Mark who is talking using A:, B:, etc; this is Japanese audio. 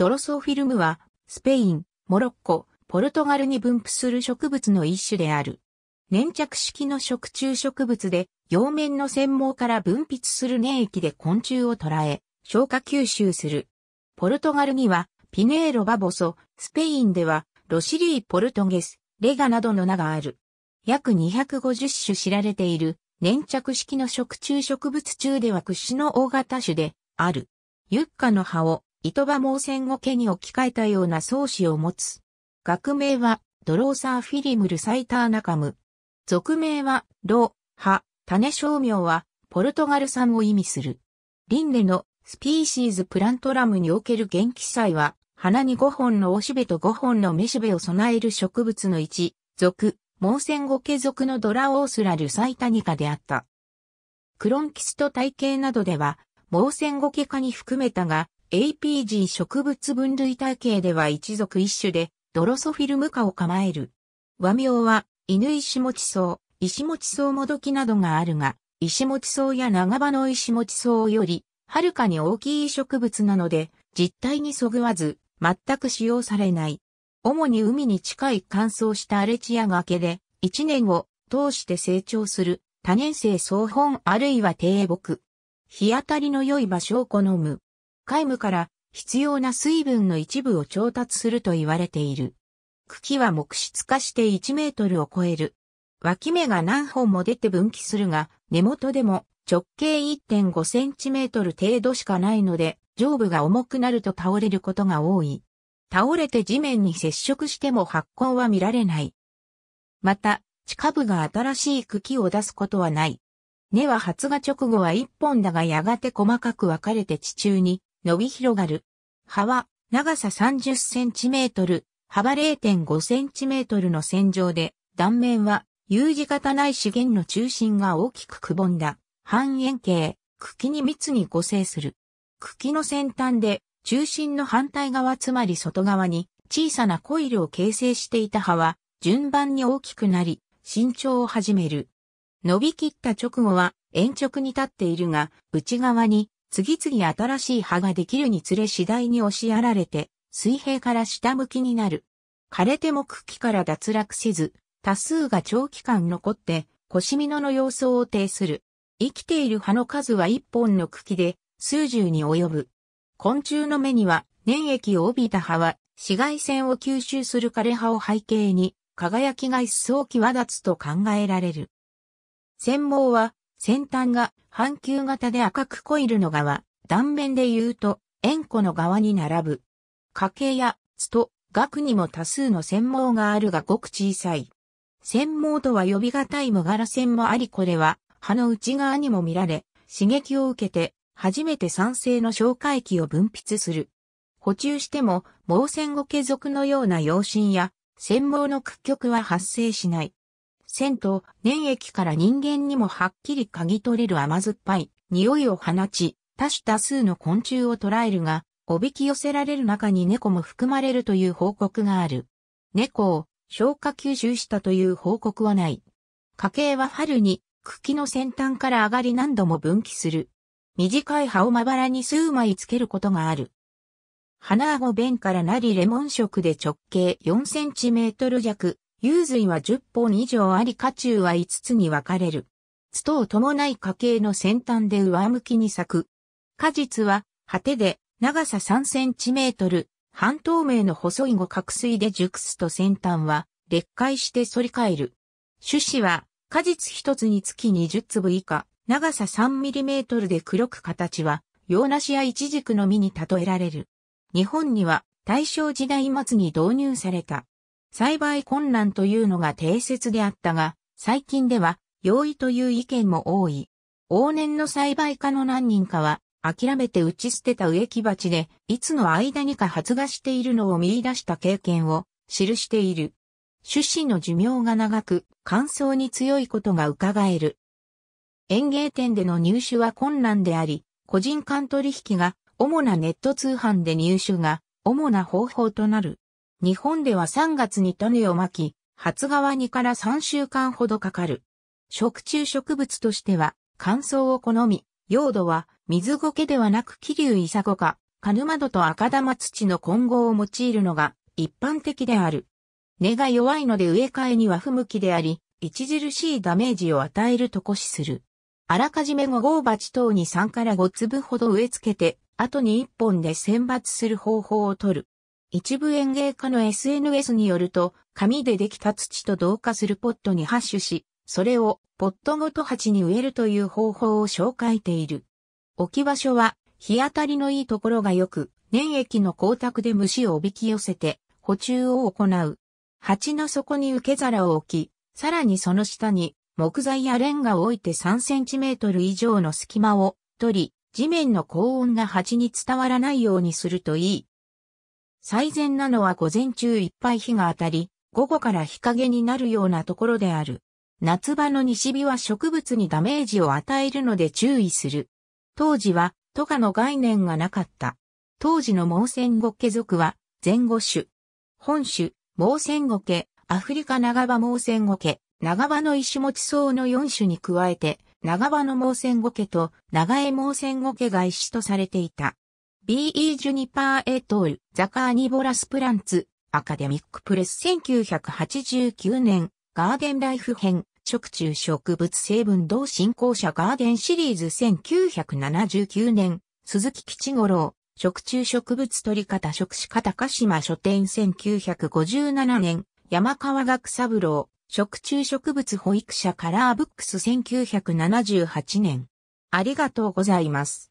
A: ドロソフィルムは、スペイン、モロッコ、ポルトガルに分布する植物の一種である。粘着式の食虫植物で、葉面の繊毛から分泌する粘液で昆虫を捕らえ、消化吸収する。ポルトガルには、ピネーロバボソ、スペインでは、ロシリー・ポルトゲス、レガなどの名がある。約250種知られている、粘着式の食虫植物中では屈指の大型種で、ある。ユッカの葉を糸場盲線を毛に置き換えたような装始を持つ。学名は、ドローサーフィリムルサイターナカム。俗名は、ロ、ハ、種商名は、ポルトガル産を意味する。リンネのスピーシーズプラントラムにおける元気祭は、花に5本のおしべと5本のめしべを備える植物の一、属、盲線ゴケ属のドラオースラルサイタニカであった。クロンキスト体系などでは、盲線ゴケ化に含めたが、AP g 植物分類体系では一族一種で、ドロソフィルム科を構える。和名は、犬石持ち草、石持ち草もどきなどがあるが、石持ち草や長場の石持ち草より、はるかに大きい植物なので、実体にそぐわず、全く使用されない。主に海に近い乾燥した荒れ地や崖で、一年を通して成長する、多年生草本あるいは低木。日当たりの良い場所を好む。海無から必要な水分の一部を調達すると言われている。茎は木質化して1メートルを超える。脇芽が何本も出て分岐するが、根元でも直径1.5センチメートル程度しかないので、上部が重くなると倒れることが多い。倒れて地面に接触しても発根は見られない。また、地下部が新しい茎を出すことはない。根は発芽直後は1本だがやがて細かく分かれて地中に伸び広がる。葉は長さ30センチメートル、幅0.5センチメートルの線上で、断面は U 字型ない資源の中心が大きくくぼんだ半円形、茎に密に固成する。茎の先端で中心の反対側つまり外側に小さなコイルを形成していた葉は順番に大きくなり、伸長を始める。伸びきった直後は円直に立っているが、内側に次々新しい葉ができるにつれ次第に押しやられて、水平から下向きになる。枯れても茎から脱落せず、多数が長期間残って、腰蓑の様相を呈する。生きている葉の数は一本の茎で、数十に及ぶ。昆虫の目には、粘液を帯びた葉は、紫外線を吸収する枯れ葉を背景に、輝きが一層際立つと考えられる。専門は、先端が半球型で赤くコイルの側、断面で言うと、円弧の側に並ぶ。家計や、つと、額にも多数の線毛があるがごく小さい。専門とは呼び難い無柄線もありこれは、葉の内側にも見られ、刺激を受けて、初めて酸性の消化液を分泌する。補充しても、毛線後継続のような陽心や、繊毛の屈曲は発生しない。線と粘液から人間にもはっきり嗅ぎ取れる甘酸っぱい匂いを放ち、多種多数の昆虫を捕らえるが、おびき寄せられる中に猫も含まれるという報告がある。猫を消化吸収したという報告はない。家系は春に茎の先端から上がり何度も分岐する。短い葉をまばらに数枚つけることがある。鼻顎弁からなりレモン色で直径4センチメートル弱、有髄は10本以上あり下中は5つに分かれる。つとを伴い家系の先端で上向きに咲く。果実は、果てで、長さ3センチメートル、半透明の細い五角水で熟すと先端は、裂化して反り返る。種子は、果実一つにつき20粒以下、長さ3ミリメートルで黒く形は、洋梨や一軸の実に例えられる。日本には、大正時代末に導入された。栽培困難というのが定説であったが、最近では容易という意見も多い。往年の栽培家の何人かは、諦めて打ち捨てた植木鉢で、いつの間にか発芽しているのを見出した経験を記している。種子の寿命が長く、乾燥に強いことが伺える。園芸店での入手は困難であり、個人間取引が主なネット通販で入手が主な方法となる。日本では3月に種をまき、発芽にから3週間ほどかかる。食虫植物としては乾燥を好み、用土は水苔ではなく気流イサゴか、カヌマドと赤玉土の混合を用いるのが一般的である。根が弱いので植え替えには不向きであり、著しいダメージを与えるとこしする。あらかじめ5号鉢等に3から5粒ほど植え付けて、後に1本で選抜する方法をとる。一部園芸家の SNS によると、紙でできた土と同化するポットにハッシュし、それをポットごと鉢に植えるという方法を紹介ている。置き場所は日当たりのいいところが良く、粘液の光沢で虫をおびき寄せて補充を行う。鉢の底に受け皿を置き、さらにその下に木材やレンガを置いて3センチメートル以上の隙間を取り、地面の高温が鉢に伝わらないようにするといい。最善なのは午前中いっぱい日が当たり、午後から日陰になるようなところである。夏場の西日は植物にダメージを与えるので注意する。当時は、都下の概念がなかった。当時の盲戦後家族は、前後種。本種、盲戦後家、アフリカ長場盲戦後家、長場の石持ち草の4種に加えて、長場の盲戦後家と長江盲戦後家が一種とされていた。B.E. ジュニパー・エトール、ザ・カーニボラス・プランツ、アカデミック・プレス1989年、ガーデン・ライフ編、食中植物成分同進行者ガーデンシリーズ1979年、鈴木吉五郎、食中植物取り方食仕方鹿島書店1957年、山川学三郎、食中植物保育者カラーブックス1978年。ありがとうございます。